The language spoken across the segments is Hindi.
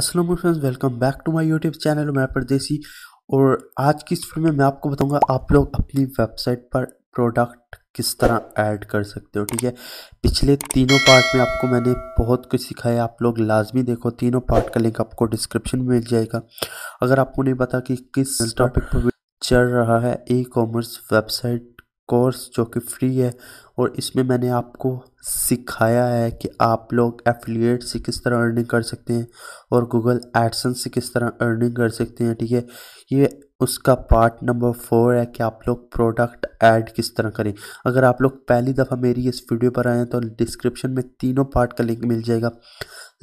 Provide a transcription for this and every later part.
Aslam friends welcome back to my YouTube channel मैं परदेसी और आज की इस वीडियो में मैं आपको बताऊंगा आप लोग अपनी वेबसाइट पर प्रोडक्ट किस तरह ऐड कर सकते हो ठीक है पिछले तीनों पार्ट में आपको मैंने बहुत कुछ सिखाया आप लोग लाजमी देखो तीनों पार्ट का लिंक आपको डिस्क्रिप्शन में मिल जाएगा अगर आपको नहीं पता कि किस टॉपिक पर चल रहा है ई कॉमर्स वेबसाइट कोर्स जो कि फ्री है और इसमें मैंने आपको सिखाया है कि आप लोग एफिलिएट से किस तरह अर्निंग कर सकते हैं और गूगल एडसन से किस तरह अर्निंग कर सकते हैं ठीक है ये उसका पार्ट नंबर फोर है कि आप लोग प्रोडक्ट ऐड किस तरह करें अगर आप लोग पहली दफ़ा मेरी इस वीडियो पर आए हैं तो डिस्क्रिप्शन में तीनों पार्ट का लिंक मिल जाएगा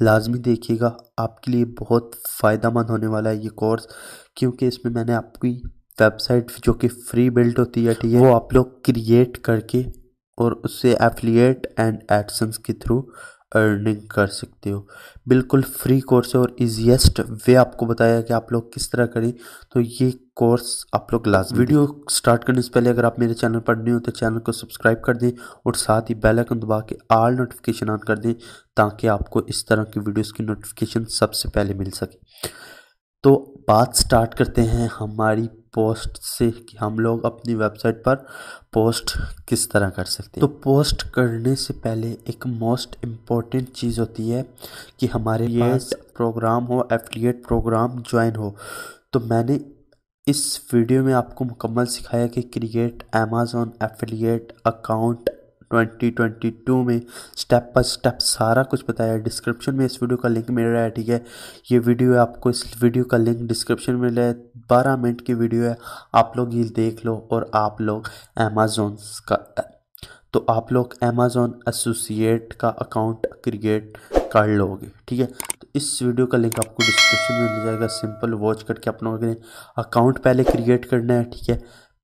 लाजमी देखिएगा आपके लिए बहुत फ़ायदा मंद होने वाला है ये कोर्स क्योंकि इसमें मैंने आपकी वेबसाइट जो कि फ्री बिल्ड होती है ठीक है वो आप लोग क्रिएट करके और उससे एफिलिएट एंड एडसन्स के थ्रू अर्निंग कर सकते हो बिल्कुल फ्री कोर्स है और इजीएस्ट वे आपको बताया कि आप लोग किस तरह करें तो ये कोर्स आप लोग लास्ट वीडियो स्टार्ट करने से पहले अगर आप मेरे चैनल पर नहीं हो तो चैनल को सब्सक्राइब कर दें और साथ ही बेल आइकन दबा के आल नोटिफिकेशन ऑन कर दें ताकि आपको इस तरह की वीडियोस की नोटिफिकेशन सबसे पहले मिल सके तो बात स्टार्ट करते हैं हमारी पोस्ट से कि हम लोग अपनी वेबसाइट पर पोस्ट किस तरह कर सकते हैं तो पोस्ट करने से पहले एक मोस्ट इम्पॉर्टेंट चीज़ होती है कि हमारे पास प्रोग्राम हो एफिलिएट प्रोग्राम ज्वाइन हो तो मैंने इस वीडियो में आपको मुकम्मल सिखाया कि क्रिएट अमेजोन एफिलिएट अकाउंट 2022 में स्टेप बाय स्टेप सारा कुछ बताया डिस्क्रिप्शन में इस वीडियो का लिंक मिल रहा है ठीक है ये वीडियो है आपको इस वीडियो का लिंक डिस्क्रिप्शन में मिला है बारह मिनट की वीडियो है आप लोग ये देख लो और आप लोग अमेजोन का तो आप लोग अमेजोन एसोसिएट का अकाउंट क्रिएट कर लोगे ठीक है तो इस वीडियो का लिंक आपको डिस्क्रिप्शन में मिल जाएगा सिंपल वॉच करके अपना अकाउंट पहले क्रिएट करना है ठीक है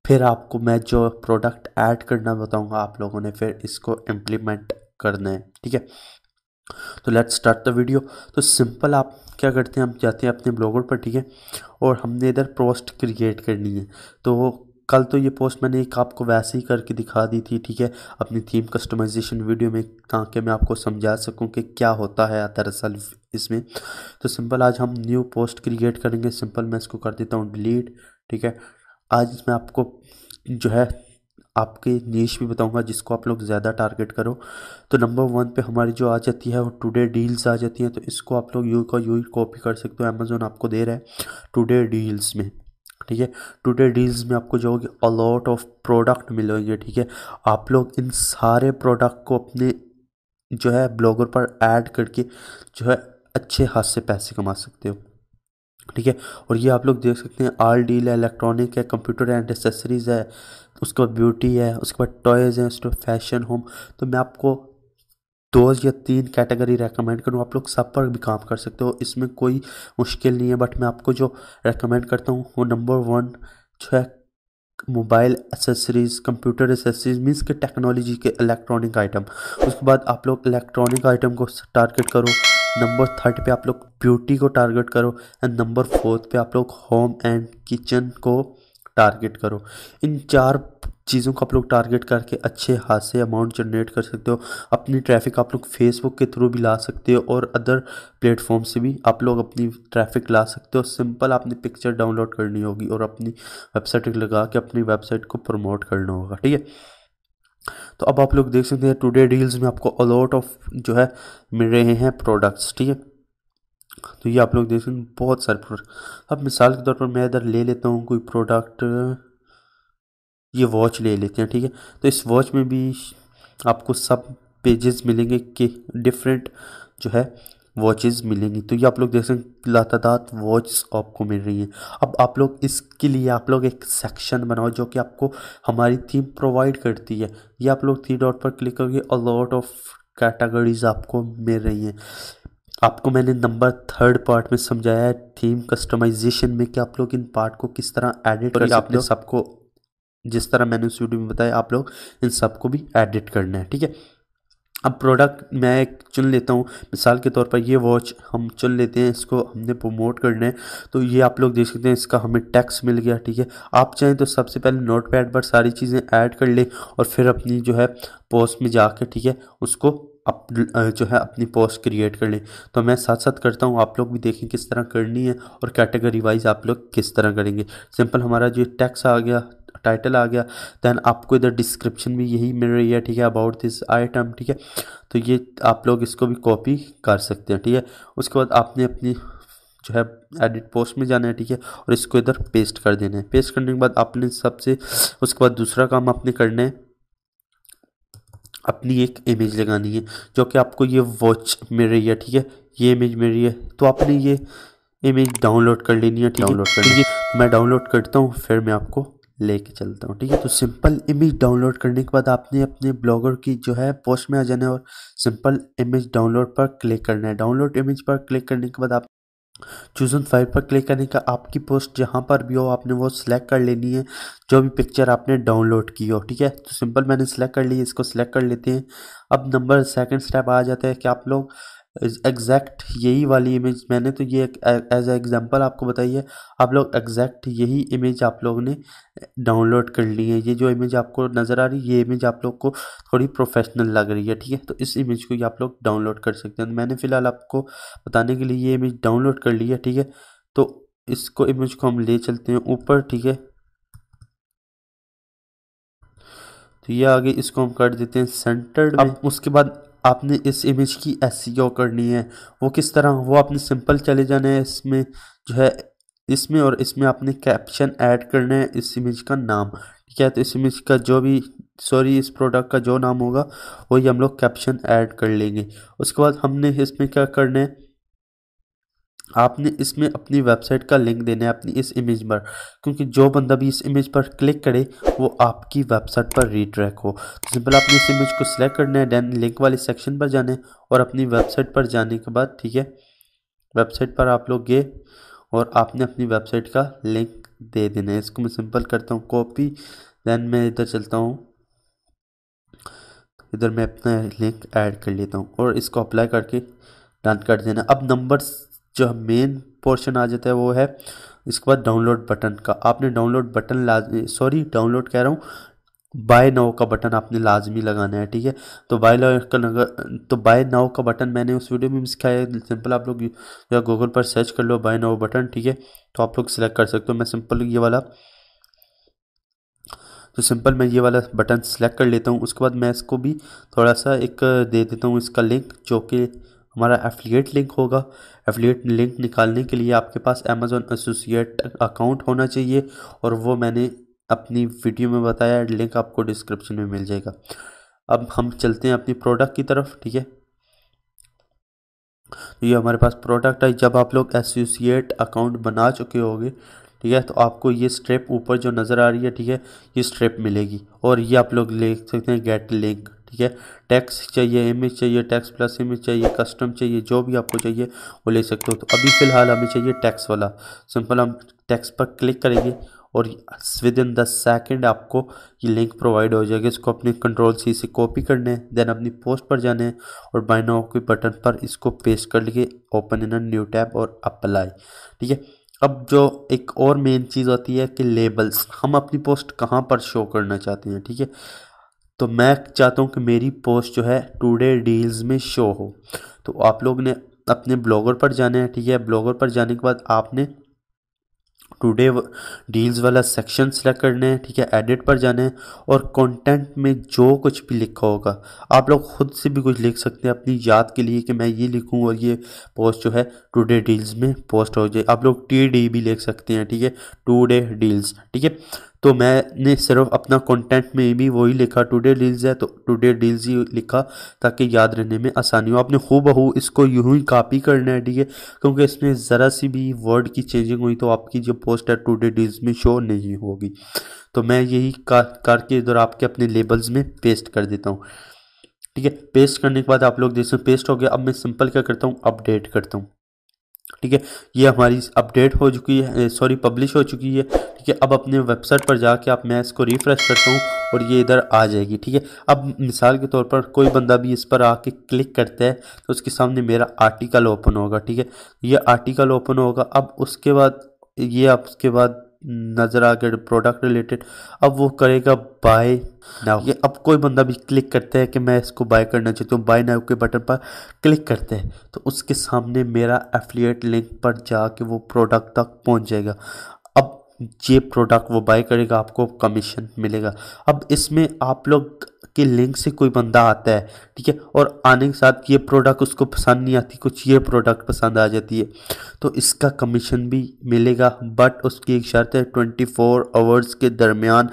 फिर आपको मैं जो प्रोडक्ट ऐड करना बताऊंगा आप लोगों ने फिर इसको इम्प्लीमेंट करना है ठीक है तो लेट्स स्टार्ट द वीडियो तो सिंपल आप क्या करते हैं हम जाते हैं अपने ब्लॉगर पर ठीक है और हमने इधर पोस्ट क्रिएट करनी है तो कल तो ये पोस्ट मैंने एक आपको वैसे ही करके दिखा दी थी ठीक है अपनी थीम कस्टमाइजेशन वीडियो में ताकि मैं आपको समझा सकूं कि क्या होता है दरअसल इसमें तो सिंपल आज हम न्यू पोस्ट क्रिएट करेंगे सिंपल मैं इसको कर देता हूँ डिलीट ठीक है आज इसमें आपको जो है आपके नीश भी बताऊंगा जिसको आप लोग ज़्यादा टारगेट करो तो नंबर वन पे हमारी जो आ जाती है वो टुडे डील्स आ जाती हैं तो इसको आप लोग यू का यू कॉपी कर सकते हो अमेजोन आपको दे रहा है टुडे डील्स में ठीक है टुडे डील्स में आपको जो होगी अलॉट ऑफ प्रोडक्ट मिलेंगे ठीक है आप लोग इन सारे प्रोडक्ट को अपने जो है ब्लॉगर पर ऐड करके जो है अच्छे हाथ से पैसे कमा सकते हो ठीक है और ये आप लोग देख सकते हैं आल डील है इलेक्ट्रॉनिक है कंप्यूटर एंड एसेसरीज़ है उसके बाद ब्यूटी है उसके बाद टॉयज़ हैं उसके बाद फैशन होम तो मैं आपको दो या तीन कैटेगरी रेकमेंड करूँ आप लोग सब पर भी काम कर सकते हो इसमें कोई मुश्किल नहीं है बट मैं आपको जो रेकमेंड करता हूँ वो नंबर वन जो है mobile accessories computer accessories means के टेक्नोलॉजी के इलेक्ट्रॉनिक आइटम उसके बाद आप लोग इलेक्ट्रॉनिक आइटम को टारगेट करो नंबर थर्ड पे आप लोग ब्यूटी को टारगेट करो एंड नंबर फोर्थ पे आप लोग होम एंड किचन को टारगेट करो इन चार चीज़ों को आप लोग टारगेट करके अच्छे खासे अमाउंट जनरेट कर सकते हो अपनी ट्रैफिक आप लोग फेसबुक के थ्रू भी ला सकते हो और अदर प्लेटफॉर्म से भी आप लोग अपनी ट्रैफिक ला सकते हो सिंपल आपने पिक्चर डाउनलोड करनी होगी और अपनी वेबसाइट लगा के अपनी वेबसाइट को प्रमोट करना होगा ठीक है तो अब आप लोग देख सकते हैं टुडे डील्स में आपको अलॉट ऑफ जो है मिल रहे हैं प्रोडक्ट्स ठीक है तो ये आप लोग देख सकते हैं बहुत सारे प्रोडक्ट अब मिसाल के तौर पर मैं इधर ले लेता हूँ कोई प्रोडक्ट ये वॉच ले लेते हैं ठीक है तो इस वॉच में भी आपको सब पेजेस मिलेंगे कि डिफरेंट जो है वॉचेस मिलेंगी तो ये आप लोग देख सकते हैं लातादात वॉच आपको मिल रही हैं अब आप लोग इसके लिए आप लोग एक सेक्शन बनाओ जो कि आपको हमारी थीम प्रोवाइड करती है ये आप लोग थ्री डॉट पर क्लिक करोगे अलॉट ऑफ कैटेगरीज आपको मिल रही हैं आपको मैंने नंबर थर्ड पार्ट में समझाया है थीम कस्टमाइजेशन में कि आप लोग इन पार्ट को किस तरह एडिट कर आपने सबको जिस तरह मैंने उस वीडियो में बताया आप लोग इन सबको भी एडिट करना है ठीक है अब प्रोडक्ट मैं एक चुन लेता हूँ मिसाल के तौर पर ये वॉच हम चुन लेते हैं इसको हमने प्रमोट करना है तो ये आप लोग देख सकते हैं इसका हमें टैक्स मिल गया ठीक है आप चाहें तो सबसे पहले नोट पैड पर सारी चीज़ें ऐड कर लें और फिर अपनी जो है पोस्ट में कर ठीक है उसको अप जो है अपनी पोस्ट क्रिएट कर लें तो मैं साथ साथ करता हूँ आप लोग भी देखें किस तरह करनी है और कैटेगरी वाइज आप लोग किस तरह करेंगे सिंपल हमारा जो टैक्स आ गया टाइटल आ गया दैन आपको इधर डिस्क्रिप्शन भी यही मिल रही है ठीक है अबाउट दिस आइटम ठीक है तो ये आप लोग इसको भी कॉपी कर सकते हैं ठीक है उसके बाद आपने अपनी जो है एडिट पोस्ट में जाना है ठीक है और इसको इधर पेस्ट कर देना है पेस्ट करने के बाद आपने सबसे उसके बाद दूसरा काम आपने करना है अपनी एक इमेज लगानी है जो कि आपको ये वॉच मिल रही है ठीक है ये इमेज मिल रही है तो आपने ये इमेज डाउनलोड कर लेनी है डाउनलोड कर लीजिए तो मैं डाउनलोड करता हूँ फिर मैं आपको लेके चलता हूँ ठीक है तो सिंपल इमेज डाउनलोड करने के बाद आपने अपने ब्लॉगर की जो है पोस्ट में आ जाना है और सिंपल इमेज डाउनलोड पर क्लिक करना है डाउनलोड इमेज पर क्लिक करने के बाद आप चूजन फाइव पर क्लिक करने का आपकी पोस्ट जहाँ पर भी हो आपने वो सिलेक्ट कर लेनी है जो भी पिक्चर आपने डाउनलोड की हो ठीक है तो सिंपल मैंने सिलेक्ट कर ली इसको सिलेक्ट कर लेते हैं अब नंबर सेकंड स्टेप आ जाता है कि आप लोग एग्जैक्ट यही वाली इमेज मैंने तो ये एज ए एग्जांपल आपको बताई है आप लोग एग्जैक्ट यही इमेज आप लोगों ने डाउनलोड कर ली है ये जो इमेज आपको नज़र आ रही है ये इमेज आप लोग को थोड़ी प्रोफेशनल लग रही है ठीक है तो इस इमेज को ये आप लोग डाउनलोड कर सकते हैं मैंने फ़िलहाल आपको बताने के लिए ये इमेज डाउनलोड कर ली है ठीक है तो इसको इमेज को हम ले चलते हैं ऊपर ठीक है तो ये आगे इसको हम कर देते हैं सेंटर्ड अब उसके बाद आपने इस इमेज की एस करनी है वो किस तरह वो आपने सिंपल चले जाना है इसमें जो है इसमें और इसमें आपने कैप्शन ऐड करना है इस इमेज का नाम ठीक है तो इस इमेज का जो भी सॉरी इस प्रोडक्ट का जो नाम होगा वही हम लोग कैप्शन ऐड कर लेंगे उसके बाद हमने इसमें क्या करना है आपने इसमें अपनी वेबसाइट का लिंक देना है अपनी इस इमेज पर क्योंकि जो बंदा भी इस इमेज पर क्लिक करे वो आपकी वेबसाइट पर रीट्रैक हो तो सिंपल आपने इस इमेज को सिलेक्ट करना है देन लिंक वाले सेक्शन पर जाने और अपनी वेबसाइट पर जाने के बाद ठीक है वेबसाइट पर आप लोग गए और आपने अपनी वेबसाइट का लिंक दे देना है इसको मैं सिंपल करता हूँ कॉपी देन मैं इधर चलता हूँ इधर मैं अपना लिंक ऐड कर लेता हूँ और इसको अप्लाई करके डन कर देना अब नंबर जो मेन पोर्शन आ जाता है वो है इसके बाद डाउनलोड बटन का आपने डाउनलोड बटन लाज सॉरी डाउनलोड कह रहा हूँ बाय नाउ का बटन आपने लाजमी लगाना है ठीक है तो बाय नाउ का नगर तो बाय नाउ का बटन मैंने उस वीडियो में सिखाया है सिंपल आप लोग या गूगल पर सर्च कर लो बाय नाउ बटन ठीक है तो आप लोग सिलेक्ट कर सकते हो मैं सिंपल ये वाला तो सिंपल मैं ये वाला बटन सिलेक्ट कर लेता हूँ उसके बाद मैं इसको भी थोड़ा सा एक दे देता हूँ इसका लिंक जो कि हमारा एफिलिएट लिंक होगा एफिलिएट लिंक निकालने के लिए आपके पास अमेज़ोन एसोसिएट अकाउंट होना चाहिए और वो मैंने अपनी वीडियो में बताया लिंक आपको डिस्क्रिप्शन में मिल जाएगा अब हम चलते हैं अपनी प्रोडक्ट की तरफ ठीक है तो ये हमारे पास प्रोडक्ट है जब आप लोग एसोसिएट अकाउंट बना चुके होंगे ठीक है तो आपको ये स्ट्रेप ऊपर जो नज़र आ रही है ठीक है ये स्ट्रेप मिलेगी और ये आप लोग ले सकते हैं गेट लिंक ठीक है टैक्स चाहिए इमेज चाहिए टैक्स प्लस इमेज चाहिए कस्टम चाहिए जो भी आपको चाहिए वो ले सकते हो तो अभी फ़िलहाल हमें चाहिए टैक्स वाला सिंपल हम टैक्स पर क्लिक करेंगे और विद इन द सेकेंड आपको ये लिंक प्रोवाइड हो जाएगा इसको अपने कंट्रोल सी से कॉपी करने है देन अपनी पोस्ट पर जाने हैं और बाय नाउ के बटन पर इसको पेस्ट कर लिए ओपन इन न्यू टैब और अप्लाई ठीक है अब जो एक और मेन चीज़ होती है कि लेबल्स हम अपनी पोस्ट कहाँ पर शो करना चाहते हैं ठीक है तो मैं चाहता हूँ कि मेरी पोस्ट जो है टुडे डील्स में शो हो तो आप लोग ने अपने ब्लॉगर पर जाना है ठीक है ब्लॉगर पर जाने के बाद आपने टुडे डील्स वाला सेक्शन सेलेक्ट करना है ठीक है एडिट पर जाना है और कंटेंट में जो कुछ भी लिखा होगा आप लोग खुद से भी कुछ लिख सकते हैं अपनी याद के लिए कि मैं ये लिखूं और ये पोस्ट जो है टुडे डील्स में पोस्ट हो जाए आप लोग टी डी भी लिख सकते हैं ठीक है टुडे डील्स ठीक है तो मैंने सिर्फ अपना कंटेंट में भी वही लिखा टुडे डील्स है तो टुडे डील्स ही लिखा ताकि याद रहने में आसानी हो आपने खूब हो इसको यूं ही कापी करना है ठीक है क्योंकि इसमें ज़रा सी भी वर्ड की चेंजिंग हुई तो आपकी जो पोस्ट है टुडे डील्स में शो नहीं होगी तो मैं यही करके इधर आपके अपने लेबल्स में पेस्ट कर देता हूँ ठीक है पेस्ट करने के बाद आप लोग देखो पेस्ट हो गया अब मैं सिंपल क्या करता हूँ अपडेट करता हूँ ठीक है ये हमारी अपडेट हो चुकी है सॉरी पब्लिश हो चुकी है ठीक है अब अपने वेबसाइट पर जाके आप मैं इसको रिफ्रेश करता हूँ और ये इधर आ जाएगी ठीक है अब मिसाल के तौर पर कोई बंदा भी इस पर आके क्लिक करता है तो उसके सामने मेरा आर्टिकल ओपन होगा ठीक है ये आर्टिकल ओपन होगा अब उसके बाद ये आपके बाद नज़र आ गया प्रोडक्ट रिलेटेड अब वो करेगा बाय नाउ ये अब कोई बंदा भी क्लिक करता है कि मैं इसको बाय करना चाहता हूँ बाय नाउ के बटन पर क्लिक करते हैं तो उसके सामने मेरा एफिलिएट लिंक पर जाके वो प्रोडक्ट तक पहुँच जाएगा अब ये प्रोडक्ट वो बाय करेगा आपको कमीशन मिलेगा अब इसमें आप लोग के लिंक से कोई बंदा आता है ठीक है और आने के साथ ये प्रोडक्ट उसको पसंद नहीं आती कुछ ये प्रोडक्ट पसंद आ जाती है तो इसका कमीशन भी मिलेगा बट उसकी एक शर्त है ट्वेंटी फोर आवर्स के दरमियान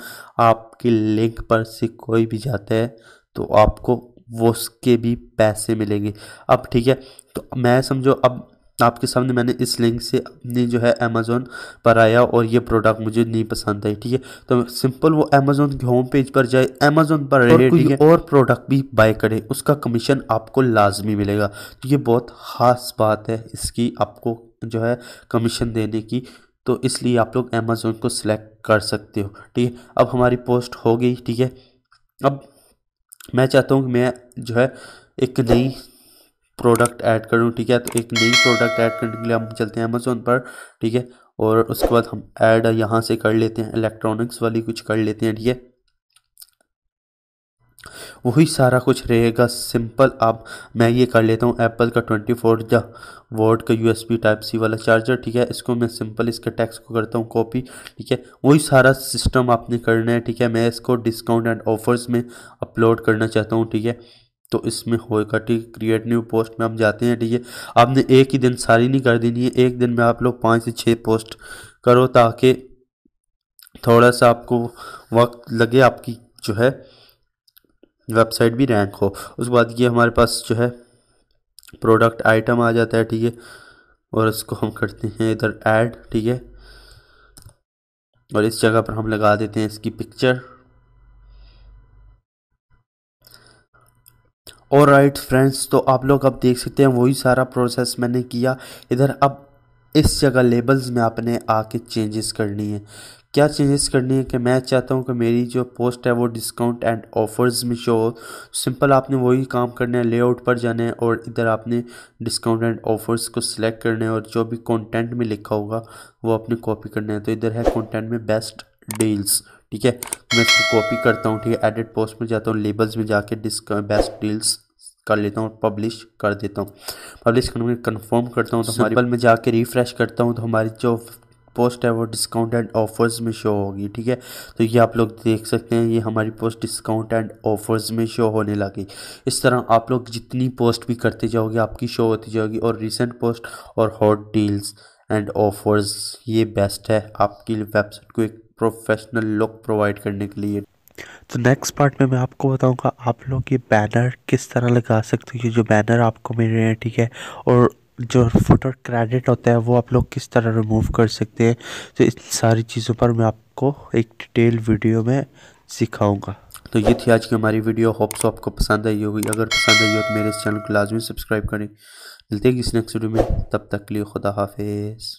आपके लिंक पर से कोई भी जाता है तो आपको वो उसके भी पैसे मिलेंगे अब ठीक है तो मैं समझो अब आपके सामने मैंने इस लिंक से अपनी जो है अमेज़ोन पर आया और ये प्रोडक्ट मुझे नहीं पसंद आई ठीक है तो सिंपल वो अमेज़ोन के होम पेज पर जाए अमेज़ोन पर और, और प्रोडक्ट भी बाय करे उसका कमीशन आपको लाजमी मिलेगा तो ये बहुत ख़ास बात है इसकी आपको जो है कमीशन देने की तो इसलिए आप लोग अमेज़ोन को सिलेक्ट कर सकते हो ठीक है अब हमारी पोस्ट हो गई ठीक है अब मैं चाहता हूँ कि मैं जो है एक नई प्रोडक्ट ऐड करूँ ठीक है तो एक नई प्रोडक्ट ऐड करने के लिए हम चलते हैं अमेज़ोन पर ठीक है और उसके बाद हम ऐड यहाँ से कर लेते हैं इलेक्ट्रॉनिक्स वाली कुछ कर लेते हैं ठीक है वही सारा कुछ रहेगा सिंपल आप मैं ये कर लेता हूँ एप्पल का ट्वेंटी फोर जा वोट का यूएसबी टाइप सी वाला चार्जर ठीक है इसको मैं सिंपल इसके टैक्स को करता हूँ कॉपी ठीक है वही सारा सिस्टम आपने करना है ठीक है मैं इसको डिस्काउंट एंड ऑफर्स में अपलोड करना चाहता हूँ ठीक है तो इसमें होएगा ठीक क्रिएट न्यू पोस्ट में हम जाते हैं ठीक है आपने एक ही दिन सारी नहीं कर देनी है एक दिन में आप लोग पाँच से छः पोस्ट करो ताकि थोड़ा सा आपको वक्त लगे आपकी जो है वेबसाइट भी रैंक हो उसके बाद ये हमारे पास जो है प्रोडक्ट आइटम आ जाता है ठीक है और इसको हम करते हैं इधर ऐड ठीक है और इस जगह पर हम लगा देते हैं इसकी पिक्चर और राइट फ्रेंड्स तो आप लोग अब देख सकते हैं वही सारा प्रोसेस मैंने किया इधर अब इस जगह लेबल्स में आपने आके चेंजेस करनी है क्या चेंजेस करनी है कि मैं चाहता हूँ कि मेरी जो पोस्ट है वो डिस्काउंट एंड ऑफर्स में शो हो सिंपल आपने वही काम करना है लेआउट पर जाना है और इधर आपने डिस्काउंट एंड ऑफर्स को सिलेक्ट करना है और जो भी कंटेंट में लिखा होगा वो आपने कॉपी करना है तो इधर है कंटेंट में बेस्ट डील्स ठीक है तो मैं इसको कॉपी करता हूँ ठीक है एडिट पोस्ट में जाता हूँ लेबल्स में जाके डिस्क बेस्ट डील्स कर लेता हूँ पब्लिश कर देता हूँ पब्लिश करने कन्फर्म करता हूँ तो हमारे में जाके रिफ्रेश करता हूँ तो हमारी जो पोस्ट है वो डिस्काउंट एंड ऑफर्स में शो होगी ठीक है तो ये आप लोग देख सकते हैं ये हमारी पोस्ट डिस्काउंट एंड ऑफर्स में शो होने लगी इस तरह आप लोग जितनी पोस्ट भी करते जाओगे आपकी शो होती जाएगी और रिसेंट पोस्ट और हॉट डील्स एंड ऑफर्स ये बेस्ट है आपकी वेबसाइट को एक प्रोफेशनल लुक प्रोवाइड करने के लिए तो नेक्स्ट पार्ट में मैं आपको बताऊंगा आप लोग ये बैनर किस तरह लगा सकते हो ये जो बैनर आपको मिल रहे हैं ठीक है और जो फोटो क्रेडिट होता है वो आप लोग किस तरह रिमूव कर सकते हैं तो इन सारी चीज़ों पर मैं आपको एक डिटेल वीडियो में सिखाऊंगा तो ये थी आज की हमारी वीडियो होप्स आपको पसंद आई होगी अगर पसंद आई हो तो मेरे इस चैनल को लाजमी सब्सक्राइब करें मिलते हैं किसी नेक्स्ट वीडियो में तब तक लिए खुदा हाफिज़